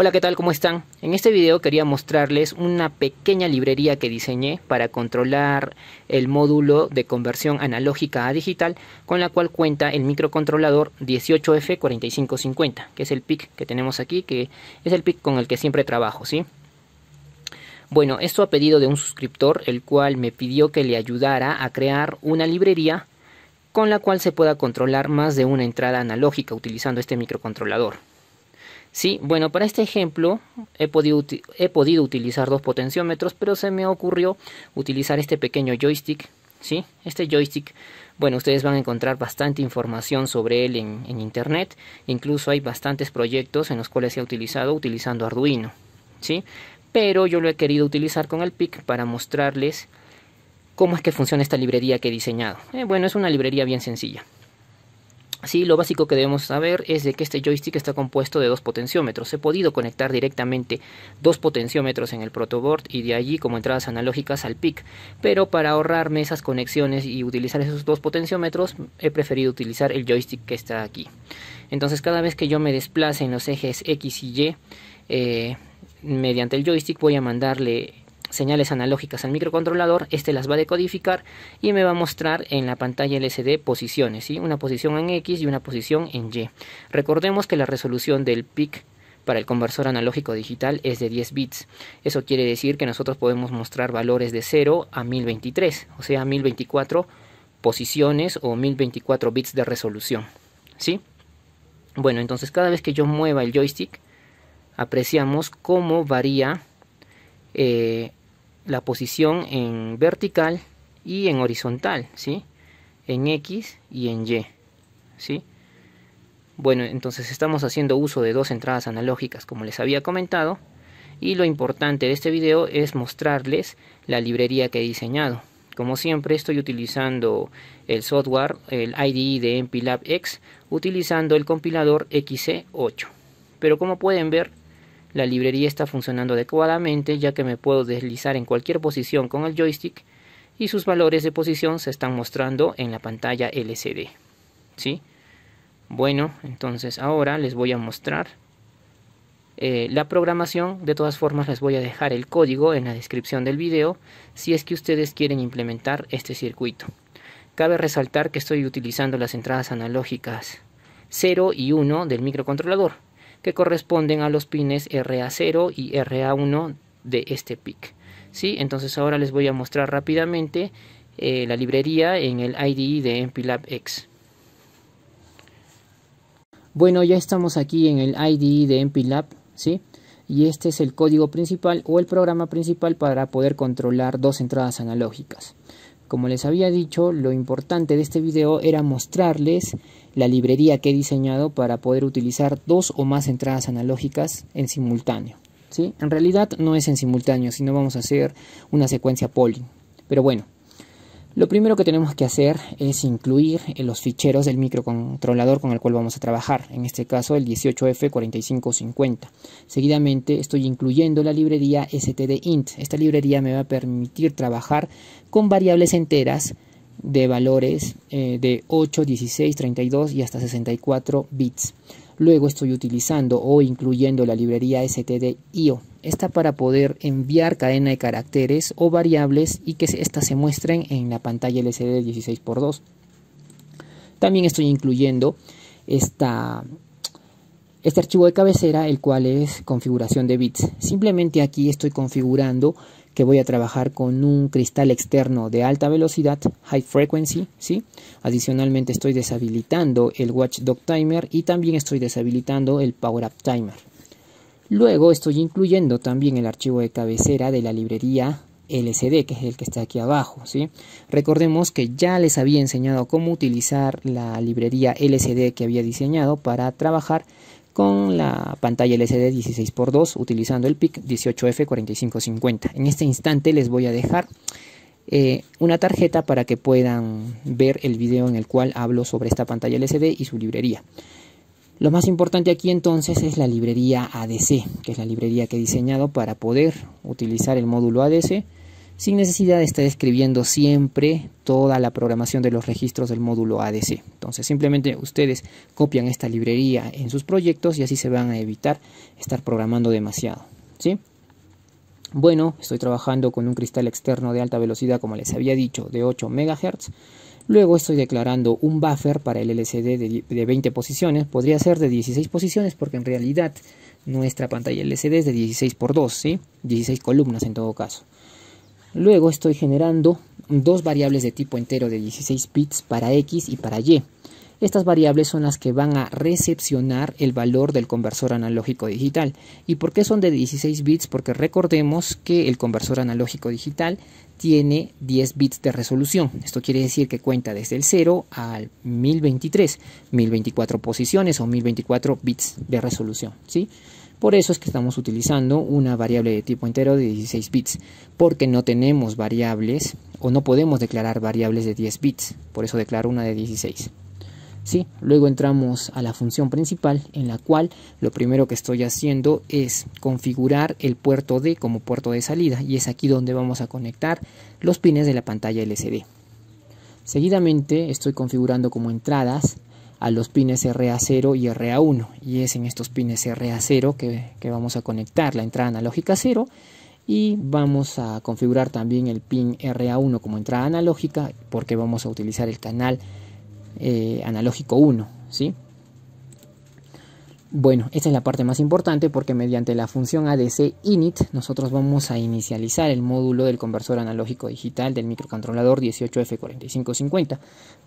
Hola, ¿qué tal? ¿Cómo están? En este video quería mostrarles una pequeña librería que diseñé para controlar el módulo de conversión analógica a digital con la cual cuenta el microcontrolador 18F4550, que es el PIC que tenemos aquí, que es el PIC con el que siempre trabajo, ¿sí? Bueno, esto ha pedido de un suscriptor, el cual me pidió que le ayudara a crear una librería con la cual se pueda controlar más de una entrada analógica utilizando este microcontrolador. Sí, bueno, para este ejemplo he podido, he podido, utilizar dos potenciómetros, pero se me ocurrió utilizar este pequeño joystick. ¿sí? Este joystick, bueno, ustedes van a encontrar bastante información sobre él en, internet. Incluso hay bastantes proyectos en los cuales se ha utilizado utilizando Arduino. ¿sí? Pero yo lo he querido utilizar con el PIC para mostrarles cómo es que funciona esta librería que he diseñado. Eh, bueno, es una librería bien sencilla. Sí, lo básico que debemos saber es de que este joystick está compuesto de dos potenciómetros. He podido conectar directamente dos potenciómetros en el protoboard y de allí como entradas analógicas al PIC, pero para ahorrarme esas conexiones y utilizar esos dos potenciómetros he preferido utilizar el joystick que está aquí. Entonces cada vez que yo me desplace en los ejes X y Y eh, mediante el joystick voy a mandarle señales analógicas al microcontrolador, este las va a decodificar y me va a mostrar en la pantalla LCD posiciones, ¿sí? una posición en X y una posición en Y. Recordemos que la resolución del PIC para el conversor analógico digital es de 10 bits. Eso quiere decir que nosotros podemos mostrar valores de 0 a 1023, o sea, 1024 posiciones o 1024 bits de resolución. ¿Sí? Bueno, entonces cada vez que yo mueva el joystick, apreciamos cómo varía eh, la posición en vertical y en horizontal, ¿sí? En X y en Y, ¿sí? Bueno, entonces estamos haciendo uso de dos entradas analógicas, como les había comentado, y lo importante de este video es mostrarles la librería que he diseñado. Como siempre estoy utilizando el software, el IDE de MPLAB X, utilizando el compilador XC8. Pero como pueden ver, la librería está funcionando adecuadamente ya que me puedo deslizar en cualquier posición con el joystick y sus valores de posición se están mostrando en la pantalla LCD. ¿Sí? Bueno, entonces ahora les voy a mostrar eh, la programación. De todas formas les voy a dejar el código en la descripción del video si es que ustedes quieren implementar este circuito. Cabe resaltar que estoy utilizando las entradas analógicas 0 y 1 del microcontrolador que corresponden a los pines RA0 y RA1 de este PIC. ¿sí? Entonces ahora les voy a mostrar rápidamente eh, la librería en el IDE de MPLAB X. Bueno, ya estamos aquí en el IDE de MPLAB, ¿sí? y este es el código principal o el programa principal para poder controlar dos entradas analógicas. Como les había dicho, lo importante de este video era mostrarles la librería que he diseñado para poder utilizar dos o más entradas analógicas en simultáneo. ¿sí? En realidad no es en simultáneo, sino vamos a hacer una secuencia polling. Pero bueno, lo primero que tenemos que hacer es incluir los ficheros del microcontrolador con el cual vamos a trabajar, en este caso el 18F4550. Seguidamente estoy incluyendo la librería stdint. Esta librería me va a permitir trabajar con variables enteras de valores eh, de 8, 16, 32 y hasta 64 bits. Luego estoy utilizando o incluyendo la librería stdio. Esta para poder enviar cadena de caracteres o variables y que éstas se muestren en la pantalla LCD 16x2. También estoy incluyendo esta, este archivo de cabecera, el cual es configuración de bits. Simplemente aquí estoy configurando que voy a trabajar con un cristal externo de alta velocidad, high frequency, ¿sí? Adicionalmente estoy deshabilitando el watchdog timer y también estoy deshabilitando el power up timer. Luego estoy incluyendo también el archivo de cabecera de la librería LCD, que es el que está aquí abajo. ¿sí? Recordemos que ya les había enseñado cómo utilizar la librería LCD que había diseñado para trabajar con la pantalla LCD 16x2 utilizando el PIC 18F4550. En este instante les voy a dejar eh, una tarjeta para que puedan ver el video en el cual hablo sobre esta pantalla LCD y su librería. Lo más importante aquí entonces es la librería ADC, que es la librería que he diseñado para poder utilizar el módulo ADC sin necesidad de estar escribiendo siempre toda la programación de los registros del módulo ADC. Entonces simplemente ustedes copian esta librería en sus proyectos y así se van a evitar estar programando demasiado. ¿sí? Bueno, estoy trabajando con un cristal externo de alta velocidad, como les había dicho, de 8 MHz. Luego estoy declarando un buffer para el LCD de, 20 posiciones. Podría ser de 16 posiciones porque en realidad nuestra pantalla LCD es de 16 por 2, ¿sí? 16 columnas en todo caso. Luego estoy generando dos variables de tipo entero de 16 bits para X y para Y. Estas variables son las que van a recepcionar el valor del conversor analógico digital. ¿Y por qué son de 16 bits? Porque recordemos que el conversor analógico digital tiene 10 bits de resolución. Esto quiere decir que cuenta desde el 0 al 1023, 1024 posiciones o 1024 bits de resolución, ¿sí? Por eso es que estamos utilizando una variable de tipo entero de 16 bits, porque no tenemos variables o no podemos declarar variables de 10 bits, por eso declaro una de 16. ¿Sí? Luego entramos a la función principal en la cual lo primero que estoy haciendo es configurar el puerto D como puerto de salida y es aquí donde vamos a conectar los pines de la pantalla LCD. Seguidamente estoy configurando como entradas a los pines RA0 y RA1 y es en estos pines RA0 que, vamos a conectar la entrada analógica 0 y vamos a configurar también el pin RA1 como entrada analógica porque vamos a utilizar el canal eh, analógico 1 ¿sí? Bueno, esta es la parte más importante porque mediante la función ADC init nosotros vamos a inicializar el módulo del conversor analógico digital del microcontrolador 18F4550,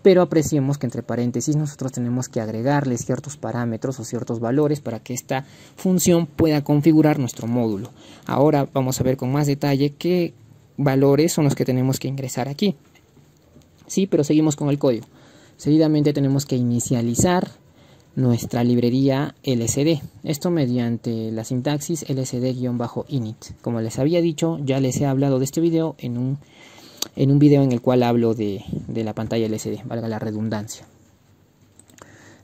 pero apreciemos que entre paréntesis nosotros tenemos que agregarle ciertos parámetros o ciertos valores para que esta función pueda configurar nuestro módulo. Ahora vamos a ver con más detalle qué valores son los que tenemos que ingresar aquí. Sí, pero seguimos con el código. Seguidamente tenemos que inicializar nuestra librería LCD Esto mediante la sintaxis lcd init Como les había dicho, ya les he hablado de este video en un, en video en el cual hablo de, la pantalla LCD valga la redundancia.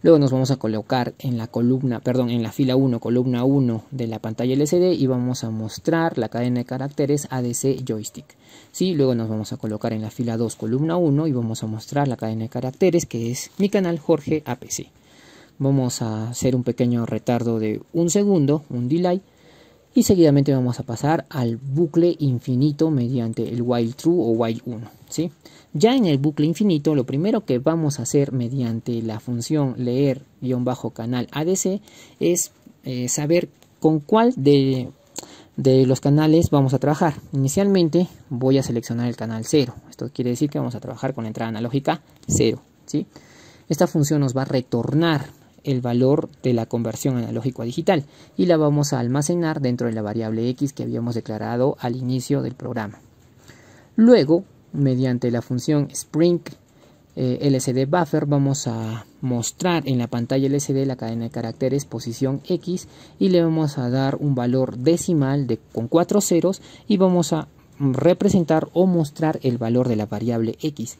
Luego nos vamos a colocar en la columna, perdón, en la fila 1, columna 1 de la pantalla LCD y vamos a mostrar la cadena de caracteres ADC joystick. ¿sí? Luego nos vamos a colocar en la fila 2, columna 1 y vamos a mostrar la cadena de caracteres que es mi canal Jorge APC vamos a hacer un pequeño retardo de un segundo, un delay, y seguidamente vamos a pasar al bucle infinito mediante el while true o while 1. ¿sí? Ya en el bucle infinito, lo primero que vamos a hacer mediante la función leer-canal ADC es eh, saber con cuál de, los canales vamos a trabajar. Inicialmente voy a seleccionar el canal 0. Esto quiere decir que vamos a trabajar con la entrada analógica 0. ¿sí? Esta función nos va a retornar el valor de la conversión analógico a digital y la vamos a almacenar dentro de la variable x que habíamos declarado al inicio del programa. Luego, mediante la función spring eh, lcd buffer vamos a mostrar en la pantalla lcd la cadena de caracteres posición x y le vamos a dar un valor decimal de, con cuatro ceros y vamos a representar o mostrar el valor de la variable x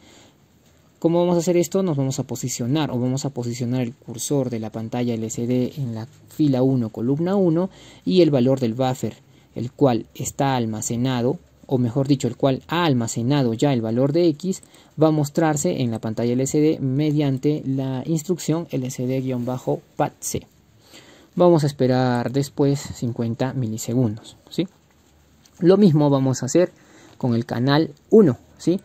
¿Cómo vamos a hacer esto? Nos vamos a posicionar o vamos a posicionar el cursor de la pantalla LCD en la fila 1, columna 1 y el valor del buffer, el cual está almacenado o mejor dicho, el cual ha almacenado ya el valor de X, va a mostrarse en la pantalla LCD mediante la instrucción LCD-PATC. Vamos a esperar después 50 milisegundos, ¿sí? Lo mismo vamos a hacer con el canal 1, ¿sí?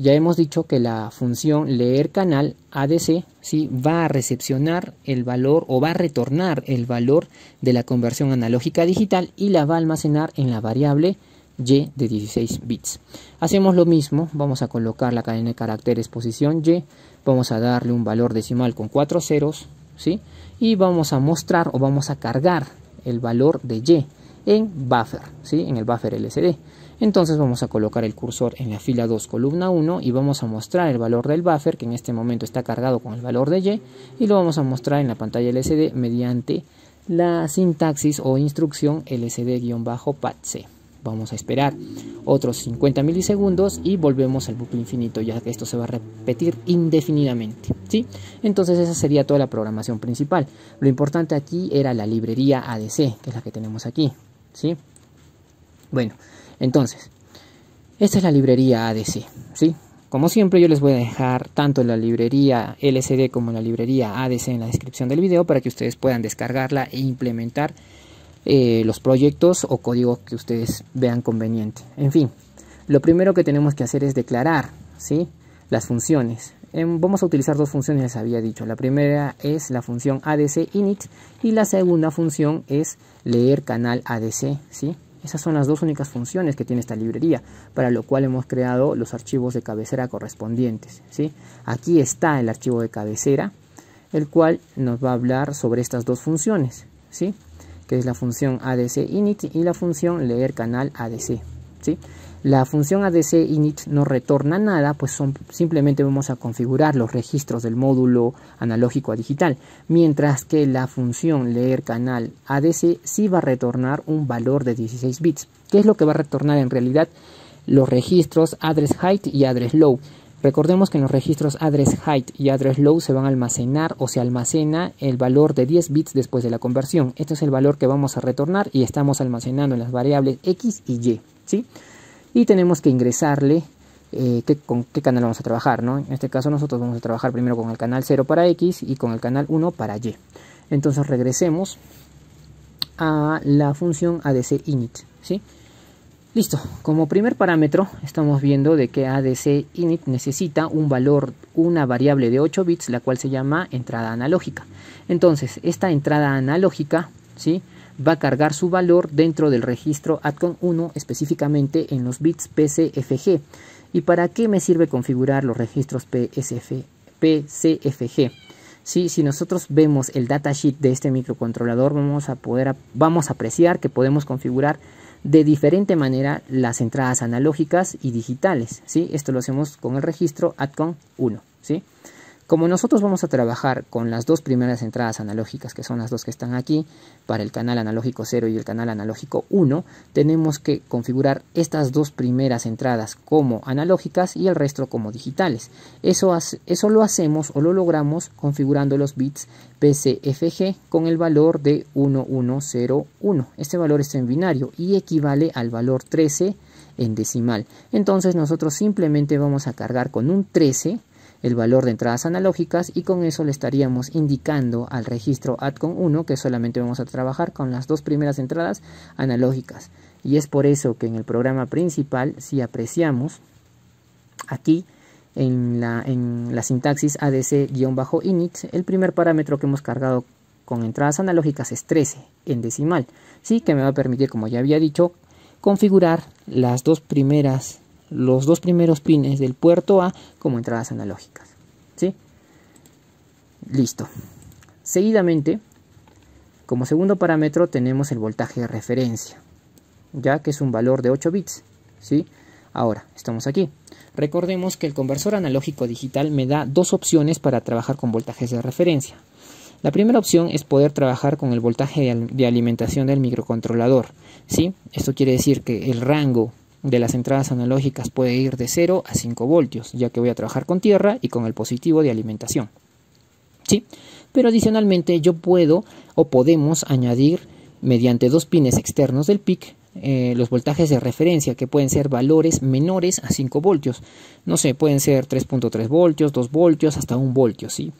ya hemos dicho que la función leer canal ADC ¿sí? va a recepcionar el valor o va a retornar el valor de la conversión analógica digital y la va a almacenar en la variable Y de 16 bits. Hacemos lo mismo, vamos a colocar la cadena de caracteres posición Y, vamos a darle un valor decimal con cuatro ceros ¿sí? y vamos a mostrar o vamos a cargar el valor de Y en buffer, en el buffer LCD. Entonces vamos a colocar el cursor en la fila 2 columna 1 y vamos a mostrar el valor del buffer que en este momento está cargado con el valor de Y y lo vamos a mostrar en la pantalla LCD mediante la sintaxis o instrucción lsd-patc. Vamos a esperar otros 50 milisegundos y volvemos al bucle infinito, ya que esto se va a repetir indefinidamente. ¿sí? Entonces esa sería toda la programación principal. Lo importante aquí era la librería ADC, que es la que tenemos aquí. ¿sí? Bueno, entonces, esta es la librería ADC, ¿sí? Como siempre yo les voy a dejar tanto la librería LCD como la librería ADC en la descripción del video para que ustedes puedan descargarla e implementar eh, los proyectos o código que ustedes vean conveniente. En fin, lo primero que tenemos que hacer es declarar ¿sí? las funciones. Em, vamos a utilizar dos funciones, les había dicho. La primera es la función ADC init y la segunda función es leer canal ADC. ¿sí? Esas son las dos únicas funciones que tiene esta librería, para lo cual hemos creado los archivos de cabecera correspondientes. ¿sí? Aquí está el archivo de cabecera, el cual nos va a hablar sobre estas dos funciones, ¿sí? que es la función ADC init y la función leer canal ADC. ¿sí? La función ADC init no retorna nada, pues simplemente vamos a configurar los registros del módulo analógico a digital, mientras que la función leer canal ADC sí va a retornar un valor de 16 bits. ¿Qué es lo que va a retornar en realidad? Los registros address height y address low. Recordemos que en los registros address height y address low se van a almacenar o se almacena el valor de 10 bits después de la conversión. Este es el valor que vamos a retornar y estamos almacenando en las variables x y y. ¿sí? y tenemos que ingresarle eh, con qué canal vamos a trabajar. ¿no? En este caso nosotros vamos a trabajar primero con el canal 0 para X y con el canal 1 para Y. Entonces regresemos a la función ADC init. ¿sí? Listo, como primer parámetro estamos viendo de que ADC init necesita un valor, una variable de 8 bits, la cual se llama entrada analógica. Entonces, esta entrada analógica, ¿sí? va a cargar su valor dentro del registro ATCON 1 específicamente en los bits PCFG. ¿Y para qué me sirve configurar los registros PSF, PCFG? Sí, si nosotros vemos el datasheet de este microcontrolador vamos a poder vamos a apreciar que podemos configurar de diferente manera las entradas analógicas y digitales. ¿sí? Esto lo hacemos con el registro ATCON 1. ¿sí? Como nosotros vamos a trabajar con las dos primeras entradas analógicas, que son las dos que están aquí, para el canal analógico 0 y el canal analógico 1, tenemos que configurar estas dos primeras entradas como analógicas y el resto como digitales. Eso, eso lo hacemos o lo logramos configurando los bits PCFG con el valor de 1101. Este valor está en binario y equivale al valor 13 en decimal. Entonces nosotros simplemente vamos a cargar con un 13 el valor de entradas analógicas y con eso le estaríamos indicando al registro ADCON 1 que solamente vamos a trabajar con las dos primeras entradas analógicas. Y es por eso que en el programa principal, si apreciamos aquí en la, en la sintaxis ADC-init, el primer parámetro que hemos cargado con entradas analógicas es 13 en decimal, ¿sí? que me va a permitir, como ya había dicho, configurar las dos primeras los dos primeros pines del puerto A como entradas analógicas. ¿sí? Listo. Seguidamente, como segundo parámetro tenemos el voltaje de referencia, ya que es un valor de 8 bits. ¿sí? Ahora, estamos aquí. Recordemos que el conversor analógico digital me da dos opciones para trabajar con voltajes de referencia. La primera opción es poder trabajar con el voltaje de alimentación del microcontrolador. ¿sí? Esto quiere decir que el rango de las entradas analógicas puede ir de 0 a 5 voltios, ya que voy a trabajar con tierra y con el positivo de alimentación. ¿Sí? Pero adicionalmente yo puedo o podemos añadir mediante dos pines externos del PIC eh, los voltajes de referencia que pueden ser valores menores a 5 voltios. No sé, pueden ser 3.3 voltios, 2 voltios, hasta 1 voltio, ¿sí?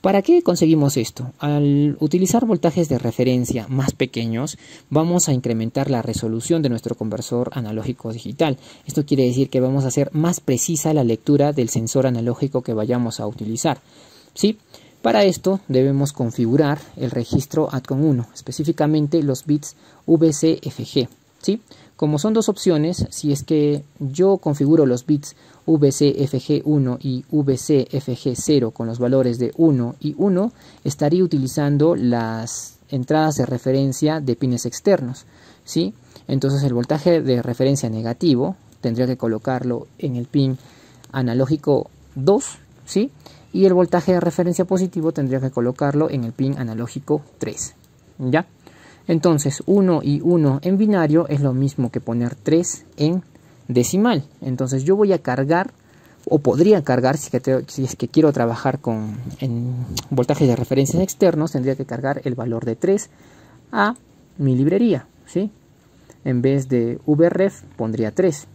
¿Para qué conseguimos esto? Al utilizar voltajes de referencia más pequeños, vamos a incrementar la resolución de nuestro conversor analógico digital. Esto quiere decir que vamos a hacer más precisa la lectura del sensor analógico que vayamos a utilizar. ¿Sí? Para esto debemos configurar el registro ATCOM1, específicamente los bits VCFG. ¿Sí? Como son dos opciones, si es que yo configuro los bits VCFG1 y VCFG0 con los valores de 1 y 1, estaría utilizando las entradas de referencia de pines externos. ¿sí? Entonces el voltaje de referencia negativo tendría que colocarlo en el pin analógico 2, ¿sí? y el voltaje de referencia positivo tendría que colocarlo en el pin analógico 3. ¿Ya? Entonces 1 y 1 en binario es lo mismo que poner 3 en decimal. Entonces yo voy a cargar o podría cargar, si, que si es que quiero trabajar con en voltajes de referencias externos, tendría que cargar el valor de 3 a mi librería. En vez de VREF pondría 3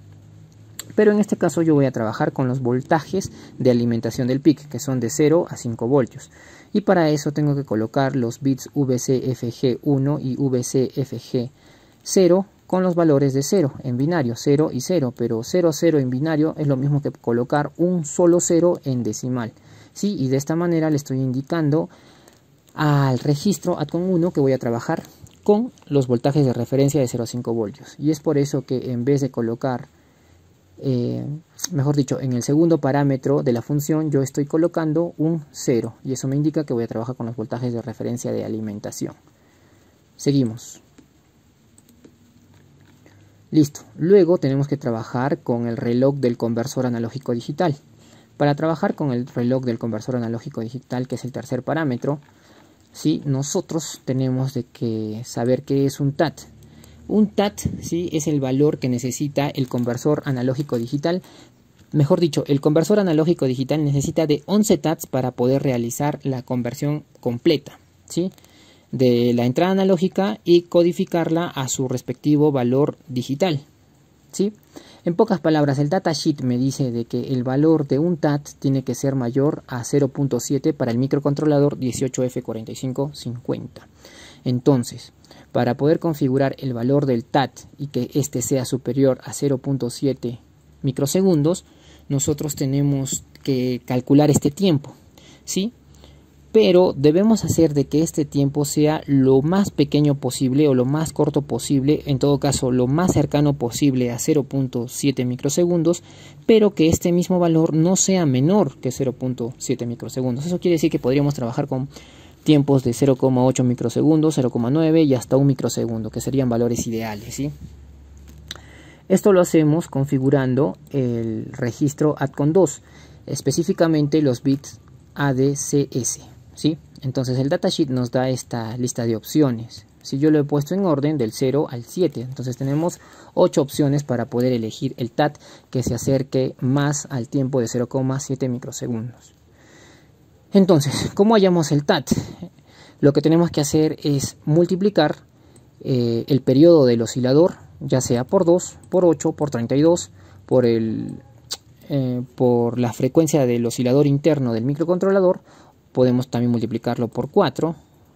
pero en este caso yo voy a trabajar con los voltajes de alimentación del PIC, que son de 0 a 5 voltios. Y para eso tengo que colocar los bits VCFG1 y VCFG0 con los valores de 0 en binario, 0 y 0, pero 0, 0 en binario es lo mismo que colocar un solo 0 en decimal. ¿sí? Y de esta manera le estoy indicando al registro Adcon 1 que voy a trabajar con los voltajes de referencia de 0 a 5 voltios. Y es por eso que en vez de colocar eh, mejor dicho, en el segundo parámetro de la función yo estoy colocando un 0 y eso me indica que voy a trabajar con los voltajes de referencia de alimentación. Seguimos. Listo. Luego tenemos que trabajar con el reloj del conversor analógico digital. Para trabajar con el reloj del conversor analógico digital, que es el tercer parámetro, ¿sí? nosotros tenemos de que saber qué es un TAT. Un TAT ¿sí? es el valor que necesita el conversor analógico digital. Mejor dicho, el conversor analógico digital necesita de 11 TATs para poder realizar la conversión completa de la entrada analógica y codificarla a su respectivo valor digital. ¿sí? En pocas palabras, el datasheet me dice de que el valor de un TAT tiene que ser mayor a 0.7 para el microcontrolador 18F4550. Entonces, para poder configurar el valor del TAT y que éste sea superior a 0.7 microsegundos, nosotros tenemos que calcular este tiempo, ¿sí? Pero debemos hacer de que este tiempo sea lo más pequeño posible o lo más corto posible, en todo caso lo más cercano posible a 0.7 microsegundos, pero que este mismo valor no sea menor que 0.7 microsegundos. Eso quiere decir que podríamos trabajar con tiempos de 0,8 microsegundos, 0,9 y hasta un microsegundo, que serían valores ideales. Esto lo hacemos configurando el registro ADCON2, específicamente los bits ADCS. ¿sí? Entonces el datasheet nos da esta lista de opciones. Si yo lo he puesto en orden del 0 al 7, entonces tenemos 8 opciones para poder elegir el TAT que se acerque más al tiempo de 0,7 microsegundos. Entonces, ¿cómo hallamos el TAT? Lo que tenemos que hacer es multiplicar eh, el periodo del oscilador, ya sea por 2, por 8, por 32, por, el, eh, por la frecuencia del oscilador interno del microcontrolador, podemos también multiplicarlo por 4.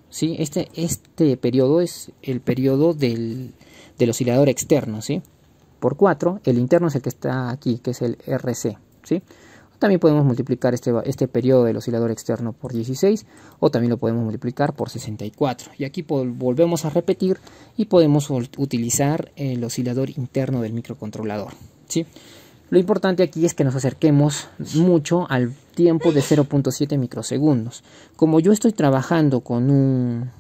¿sí? Este, este periodo es el periodo del, del oscilador externo, ¿sí? por 4, el interno es el que está aquí, que es el RC. ¿sí? También podemos multiplicar este, este periodo del oscilador externo por 16 o también lo podemos multiplicar por 64. Y aquí volvemos a repetir y podemos utilizar el oscilador interno del microcontrolador. ¿sí? Lo importante aquí es que nos acerquemos mucho al tiempo de 0.7 microsegundos. Como yo estoy trabajando con un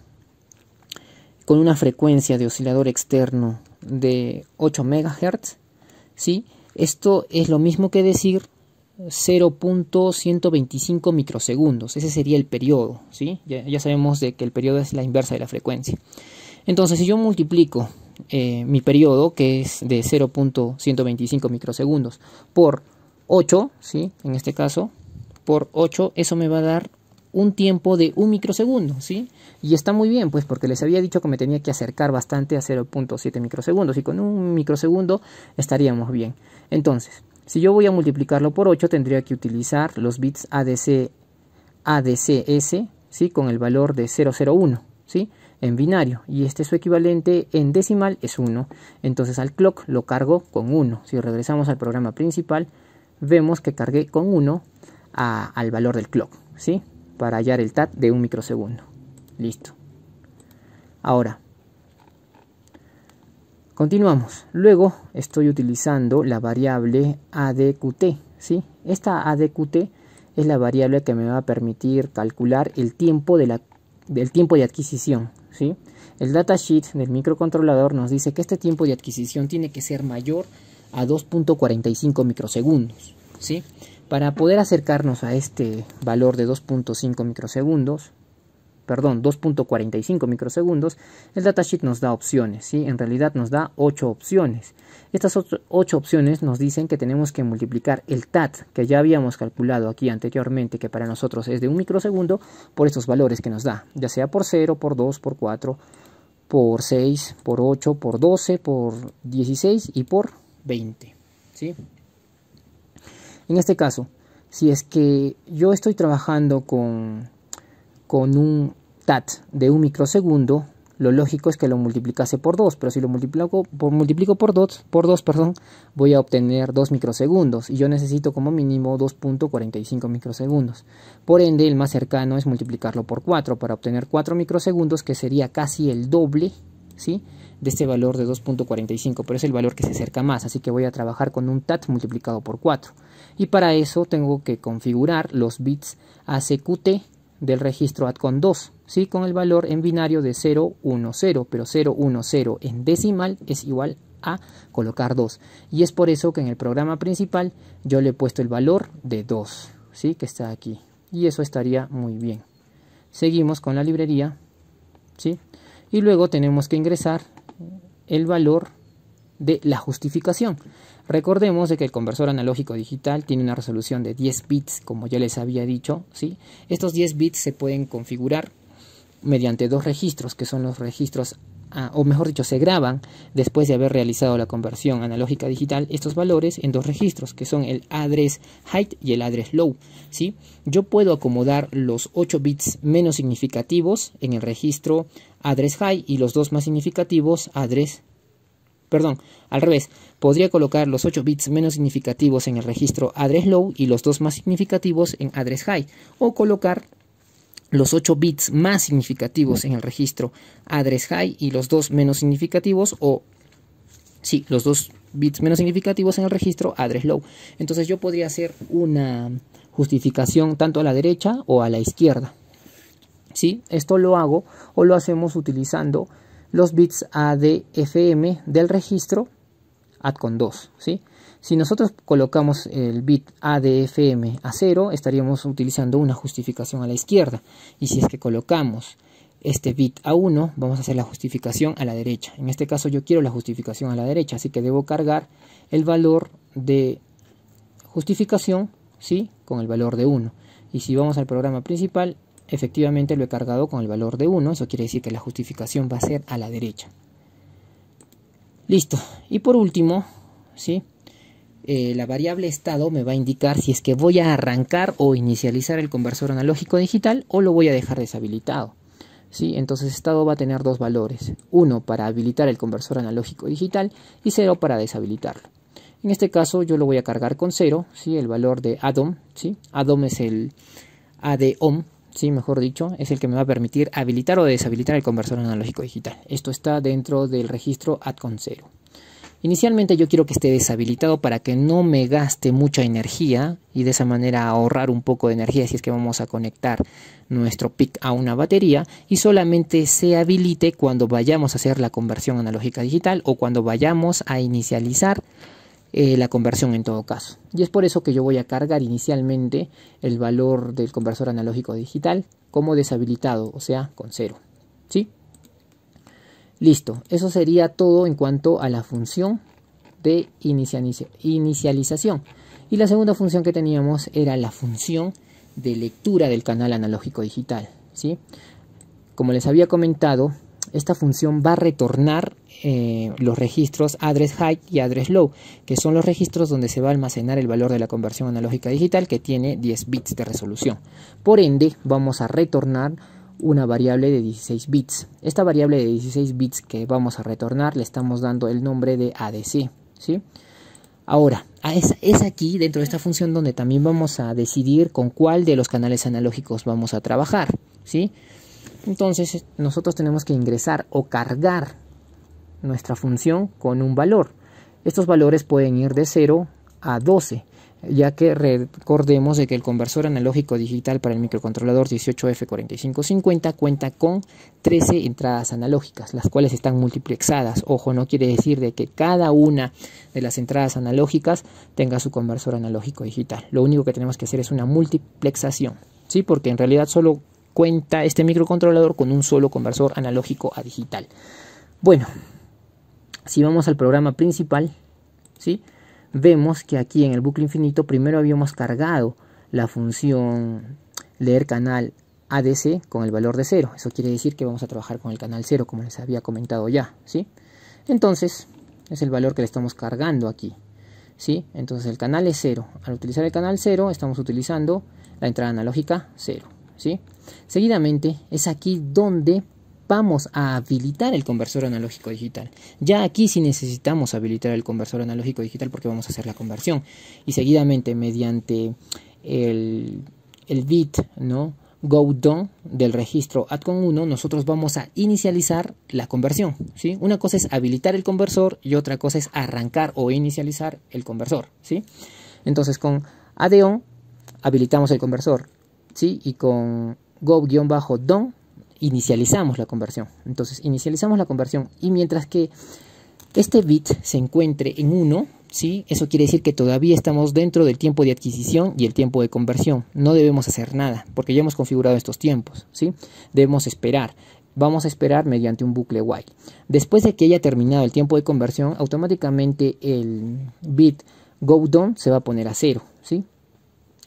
con una frecuencia de oscilador externo de 8 MHz, ¿sí? Esto es lo mismo que decir 0.125 microsegundos. Ese sería el periodo, ¿sí? Ya, sabemos de que el periodo es la inversa de la frecuencia. Entonces, si yo multiplico eh, mi periodo, que es de 0.125 microsegundos, por 8, ¿sí? En este caso, por 8, eso me va a dar un tiempo de un microsegundo, ¿sí? Y está muy bien, pues porque les había dicho que me tenía que acercar bastante a 0.7 microsegundos y con un microsegundo estaríamos bien. Entonces, si yo voy a multiplicarlo por 8, tendría que utilizar los bits ADC, ADCS ¿sí? con el valor de 001 ¿sí? en binario. Y este es su equivalente en decimal es 1. Entonces al clock lo cargo con 1. Si regresamos al programa principal, vemos que cargué con 1 a, al valor del clock. ¿sí? Para hallar el TAT de un microsegundo. Listo. Ahora, Continuamos. Luego estoy utilizando la variable ADQT. ¿sí? Esta ADQT es la variable que me va a permitir calcular el tiempo de, del tiempo de adquisición. ¿sí? El datasheet del microcontrolador nos dice que este tiempo de adquisición tiene que ser mayor a 2.45 microsegundos. ¿sí? Para poder acercarnos a este valor de 2.5 microsegundos, perdón, 2.45 microsegundos, el datasheet nos da opciones, en realidad nos da 8 opciones. Estas 8 opciones nos dicen que tenemos que multiplicar el TAT que ya habíamos calculado aquí anteriormente, que para nosotros es de 1 microsegundo, por estos valores que nos da, ya sea por 0, por 2, por 4, por 6, por 8, por 12, por 16 y por 20. En este caso, si es que yo estoy trabajando con con un TAT de un microsegundo, lo lógico es que lo multiplicase por 2, pero si lo multiplico por, multiplico por 2, por perdón, voy a obtener 2 microsegundos y yo necesito como mínimo 2.45 microsegundos. Por ende, el más cercano es multiplicarlo por 4 para obtener 4 microsegundos, que sería casi el doble ¿sí? de este valor de 2.45, pero es el valor que se acerca más, así que voy a trabajar con un TAT multiplicado por 4. Y para eso tengo que configurar los bits ACQT del registro con 2, ¿sí? con el valor en binario de 010, pero 010 en decimal es igual a colocar 2. Y es por eso que en el programa principal yo le he puesto el valor de 2, ¿sí? que está aquí. Y eso estaría muy bien. Seguimos con la librería. ¿sí? Y luego tenemos que ingresar el valor de la justificación. Recordemos de que el conversor analógico digital tiene una resolución de 10 bits, como ya les había dicho, ¿sí? Estos 10 bits se pueden configurar mediante dos registros, que son los registros ah, o mejor dicho, se graban después de haber realizado la conversión analógica digital estos valores en dos registros, que son el address height y el address low. ¿sí? Yo puedo acomodar los 8 bits menos significativos en el registro address high y los dos más significativos address Perdón, al revés, podría colocar los 8 bits menos significativos en el registro address low y los dos más significativos en address high, o colocar los 8 bits más significativos en el registro address high y los dos menos significativos o sí, los dos bits menos significativos en el registro address low. Entonces yo podría hacer una justificación tanto a la derecha o a la izquierda. ¿Sí? Esto lo hago o lo hacemos utilizando los bits ADFM del registro ADCON 2. ¿sí? Si nosotros colocamos el bit ADFM a 0, estaríamos utilizando una justificación a la izquierda. Y si es que colocamos este bit a 1, vamos a hacer la justificación a la derecha. En este caso yo quiero la justificación a la derecha, así que debo cargar el valor de justificación ¿sí? con el valor de 1. Y si vamos al programa principal, efectivamente lo he cargado con el valor de 1, eso quiere decir que la justificación va a ser a la derecha. Listo. Y por último, ¿sí? Eh, la variable estado me va a indicar si es que voy a arrancar o inicializar el conversor analógico digital o lo voy a dejar deshabilitado. ¿sí? Entonces estado va a tener dos valores, uno para habilitar el conversor analógico digital y cero para deshabilitarlo. En este caso yo lo voy a cargar con 0, ¿sí? el valor de ADOM, ¿sí? ADOM es el ADOM, sí, mejor dicho, es el que me va a permitir habilitar o deshabilitar el conversor analógico digital. Esto está dentro del registro ADCON0. Inicialmente yo quiero que esté deshabilitado para que no me gaste mucha energía y de esa manera ahorrar un poco de energía si es que vamos a conectar nuestro PIC a una batería y solamente se habilite cuando vayamos a hacer la conversión analógica digital o cuando vayamos a inicializar eh, la conversión en todo caso. Y es por eso que yo voy a cargar inicialmente el valor del conversor analógico digital como deshabilitado, o sea, con cero. ¿Sí? Listo, eso sería todo en cuanto a la función de inicialización. Y la segunda función que teníamos era la función de lectura del canal analógico digital. ¿sí? Como les había comentado, esta función va a retornar eh, los registros address high y address low, que son los registros donde se va a almacenar el valor de la conversión analógica digital que tiene 10 bits de resolución. Por ende, vamos a retornar una variable de 16 bits. Esta variable de 16 bits que vamos a retornar le estamos dando el nombre de ADC. ¿sí? Ahora, es, aquí dentro de esta función donde también vamos a decidir con cuál de los canales analógicos vamos a trabajar. ¿sí? Entonces eh, nosotros tenemos que ingresar o cargar nuestra función con un valor. Estos valores pueden ir de 0 a 12, ya que recordemos de que el conversor analógico digital para el microcontrolador 18F4550 cuenta con 13 entradas analógicas, las cuales están multiplexadas. Ojo, no quiere decir de que cada una de las entradas analógicas tenga su conversor analógico digital. Lo único que tenemos que hacer es una multiplexación, ¿sí? Porque en realidad solo cuenta este microcontrolador con un solo conversor analógico a digital. Bueno, si vamos al programa principal, vemos que aquí en el bucle infinito primero habíamos cargado la función leer canal ADC con el valor de 0. Eso quiere decir que vamos a trabajar con el canal 0, como les había comentado ya. ¿sí? Entonces, es el valor que le estamos cargando aquí. ¿sí? Entonces el canal es 0. Al utilizar el canal 0 estamos utilizando la entrada analógica 0. Seguidamente es aquí donde vamos a habilitar el conversor analógico digital. Ya aquí sí necesitamos habilitar el conversor analógico digital porque vamos a hacer la conversión. Y seguidamente mediante el, bit, ¿no? go del registro ADCON 1 nosotros vamos a inicializar la conversión. ¿sí? Una cosa es habilitar el conversor y otra cosa es arrancar o inicializar el conversor. ¿sí? Entonces con ADON habilitamos el conversor. ¿sí? y con go-don inicializamos la conversión. Entonces inicializamos la conversión y mientras que este bit se encuentre en 1, ¿sí? eso quiere decir que todavía estamos dentro del tiempo de adquisición y el tiempo de conversión. No debemos hacer nada porque ya hemos configurado estos tiempos. ¿sí? Debemos esperar. Vamos a esperar mediante un bucle while. Después de que haya terminado el tiempo de conversión, automáticamente el bit go se va a poner a cero. ¿sí?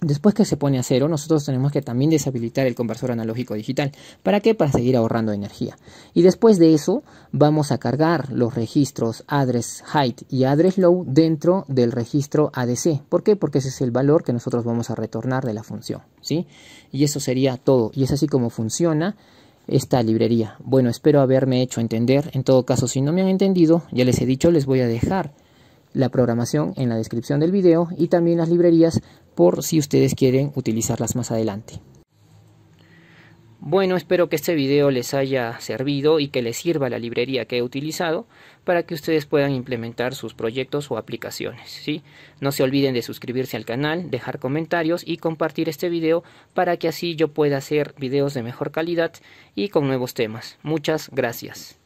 Después que se pone a cero, nosotros tenemos que también deshabilitar el conversor analógico digital. ¿Para qué? Para seguir ahorrando energía. Y después de eso, vamos a cargar los registros address height y address low dentro del registro ADC. ¿Por qué? Porque ese es el valor que nosotros vamos a retornar de la función. ¿sí? Y eso sería todo. Y es así como funciona esta librería. Bueno, espero haberme hecho entender. En todo caso, si no me han entendido, ya les he dicho, les voy a dejar la programación en la descripción del video y también las librerías por si ustedes quieren utilizarlas más adelante. Bueno, espero que este video les haya servido y que les sirva la librería que he utilizado para que ustedes puedan implementar sus proyectos o aplicaciones. No se olviden de suscribirse al canal, dejar comentarios y compartir este video para que así yo pueda hacer videos de mejor calidad y con nuevos temas. Muchas gracias.